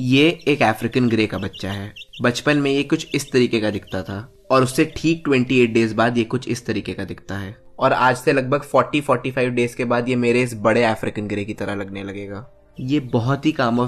ये एक African grey का बच्चा है बचपन में ये कुछ इस तरीके का दिखता था और उससे ठीक 28 डेज बाद ये कुछ इस तरीके का दिखता है और आज से लगभग 40-45 डेज के बाद ये मेरे इस बड़े अफ्रीकन ग्रे की तरह लगने लगेगा ये बहुत ही काम ऑफ